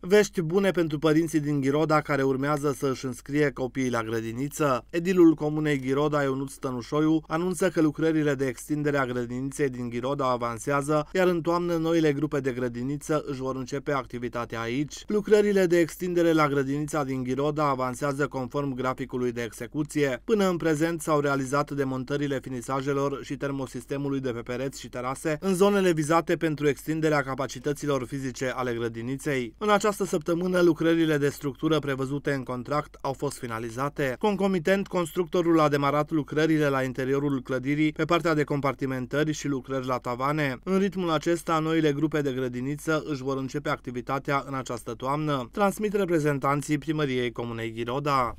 Vești bune pentru părinții din Ghiroda care urmează să își înscrie copiii la grădiniță. Edilul Comunei Ghiroda, Ionut Stănușoiu, anunță că lucrările de extindere a grădiniței din Ghiroda avansează, iar în toamnă noile grupe de grădiniță își vor începe activitatea aici. Lucrările de extindere la grădinița din Ghiroda avansează conform graficului de execuție. Până în prezent s-au realizat demontările finisajelor și termosistemului de pe pereți și terase în zonele vizate pentru extinderea capacităților fizice ale grădiniței. În această această săptămână, lucrările de structură prevăzute în contract au fost finalizate. Concomitent, constructorul a demarat lucrările la interiorul clădirii pe partea de compartimentări și lucrări la tavane. În ritmul acesta, noile grupe de grădiniță își vor începe activitatea în această toamnă, transmit reprezentanții primăriei Comunei Ghiroda.